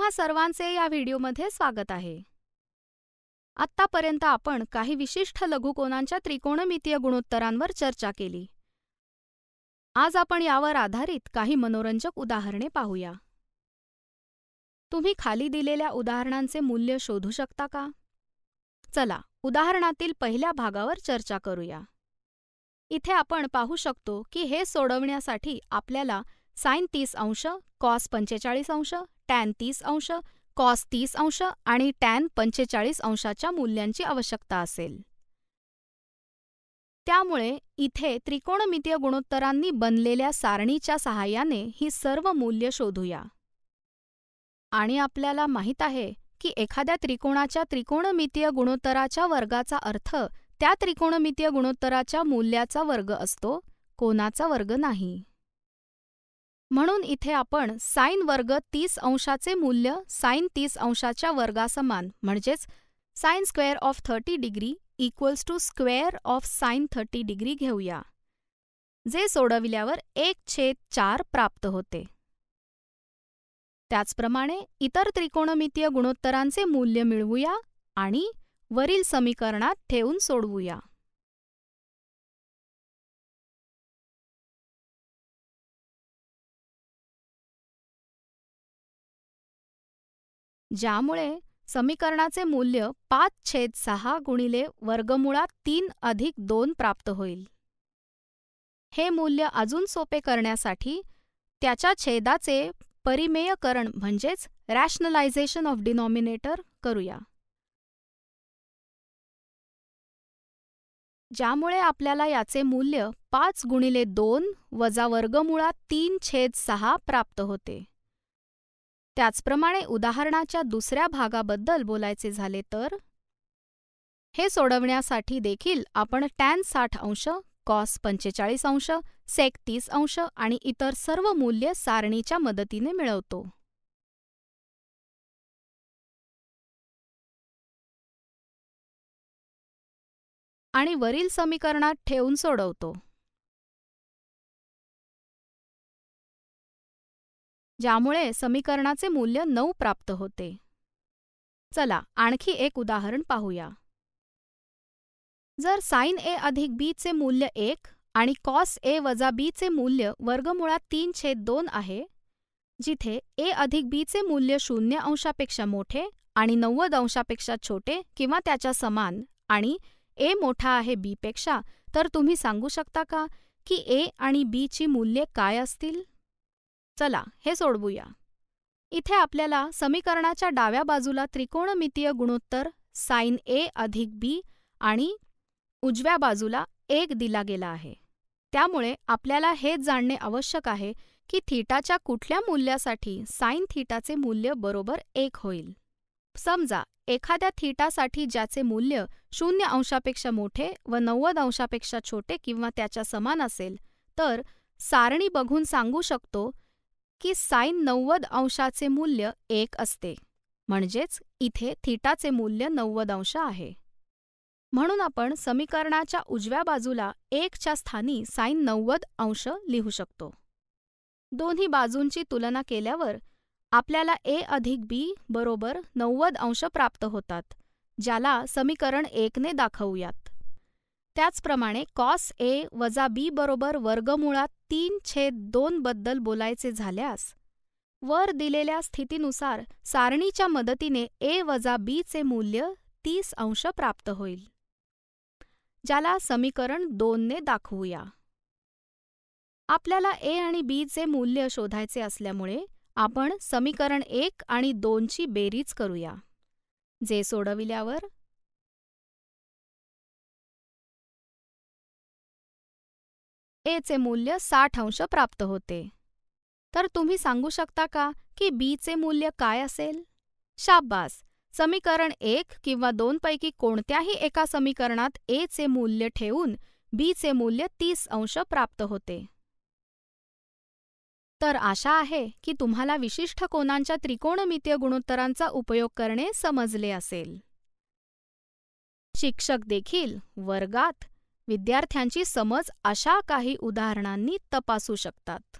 तुम्हा सर्वांचे या व्हिडिओमध्ये स्वागत आहे आत्तापर्यंत आपण काही विशिष्ट लघुकोनांच्या त्रिकोणमितीय गुणोत्तरांवर चर्चा केली आज आपण यावर आधारित काही मनोरंजक उदाहरणे पाहूया तुम्ही खाली दिलेल्या उदाहरणांचे मूल्य शोधू शकता का चला उदाहरणातील पहिल्या भागावर चर्चा करूया इथे आपण पाहू शकतो की हे सोडवण्यासाठी आपल्याला साईन तीस अंश कॉस पंचेचाळीस अंश टॅन तीस अंश कॉस तीस अंश आणि टॅन पंचेचाळीस अंशाच्या मूल्यांची आवश्यकता असेल त्यामुळे इथे त्रिकोणमितीय गुणोत्तरांनी बनलेल्या सारणीच्या सहाय्याने ही सर्व मूल्य शोधूया आणि आपल्याला माहीत आहे की एखाद्या त्रिकोणाच्या त्रिकोणमितीय गुणोत्तराच्या वर्गाचा अर्थ त्या त्रिकोणमितीय गुणोत्तराच्या मूल्याचा वर्ग असतो कोणाचा वर्ग नाही म्हणून इथे आपण साईन वर्ग तीस अंशाचे मूल्य साईन तीस अंशाच्या वर्गासमान म्हणजेच sine square of thirty degree equals to square of sine thirty degree घेऊया जे सोडविल्यावर एक छेद चार प्राप्त होते त्याचप्रमाणे इतर त्रिकोणमितीय गुणोत्तरांचे मूल्य मिळवूया आणि वरील समीकरणात ठेवून सोडवूया ज्यामुळे समीकरणाचे मूल्य पाच छेद सहा गुणिले वर्गमुळात तीन अधिक दोन प्राप्त होईल हे मूल्य अजून सोपे करण्यासाठी त्याच्या छेदाचे परिमेयकरण म्हणजेच रॅशनलायझेशन ऑफ डिनॉमिनेटर करूया ज्यामुळे आपल्याला याचे मूल्य पाच गुणिले दोन वजा वर्गमुळात तीन छेद सहा प्राप्त होते त्याचप्रमाणे उदाहरणाच्या दुसऱ्या भागाबद्दल बोलायचे झाले तर हे सोडवण्यासाठी देखील आपण टॅन साठ अंश कॉस पंचेचाळीस अंश सेक तीस अंश आणि इतर सर्व मूल्य सारणीच्या मदतीने मिळवतो आणि वरील समीकरणात ठेवून सोडवतो ज्यामुळे समीकरणाचे मूल्य नऊ प्राप्त होते चला आणखी एक उदाहरण पाहूया जर साईन ए अधिक बीचे चे मूल्य एक आणि कॉस ए वजा बीचे चे मूल्य वर्गमुळात तीन छेद दोन आहे जिथे ए अधिक बी चे मूल्य शून्य अंशापेक्षा मोठे आणि नव्वद अंशापेक्षा छोटे किंवा त्याच्या समान आणि ए मोठा आहे बीपेक्षा तर तुम्ही सांगू शकता का की ए आणि बीची मूल्ये काय असतील चला हे सोडवूया इथे आपल्याला समीकरणाच्या डाव्या बाजूला त्रिकोणमितीय गुणोत्तर साईन ए अधिक बी आणि उजव्या बाजूला एक दिला गेला आहे त्यामुळे आपल्याला हे जाणणे आवश्यक आहे की थीटाच्या कुठल्या मूल्यासाठी साईन थीटाचे मूल्य बरोबर एक होईल समजा एखाद्या थीटासाठी ज्याचे मूल्य शून्य अंशापेक्षा मोठे व नव्वद अंशापेक्षा छोटे किंवा त्याच्या समान असेल तर सारणी बघून सांगू शकतो की साईन नव्वद अंशाचे मूल्य एक असते म्हणजेच इथे थिटाचे मूल्य नव्वद अंश आहे म्हणून आपण समीकरणाच्या उजव्या बाजूला एकच्या स्थानी साईन नव्वद अंश लिहू शकतो दोन्ही बाजूंची तुलना केल्यावर आपल्याला ए अधिक बी बरोबर नव्वद अंश प्राप्त होतात ज्याला समीकरण एकने दाखवूयात त्याचप्रमाणे कॉस ए वजा बी बरोबर वर्गमुळात तीन छेद दोन बद्दल बोलायचे झाल्यास वर दिलेल्या स्थितीनुसार सारणीच्या मदतीने ए वजा बीचे मूल्य तीस अंश प्राप्त होईल ज्याला समीकरण दोनने दाखवूया आपल्याला ए आणि बीचे मूल्य शोधायचे असल्यामुळे आपण समीकरण एक आणि दोनची बेरीज करूया जे सोडविल्यावर एचे मूल्य साठ अंश प्राप्त होते तर तुम्ही सांगू शकता का की बी चे मूल्य काय असेल शाब्बास समीकरण एक किंवा दोनपैकी कोणत्याही एका समीकरणात एचे मूल्य ठेवून चे मूल्य तीस अंश प्राप्त होते तर आशा आहे की तुम्हाला विशिष्ट कोणांच्या त्रिकोणमितीय गुणोत्तरांचा उपयोग करणे समजले असेल शिक्षक देखील वर्गात विद्यार्थ्यांची समज अशा काही उदाहरणांनी तपासू शकतात.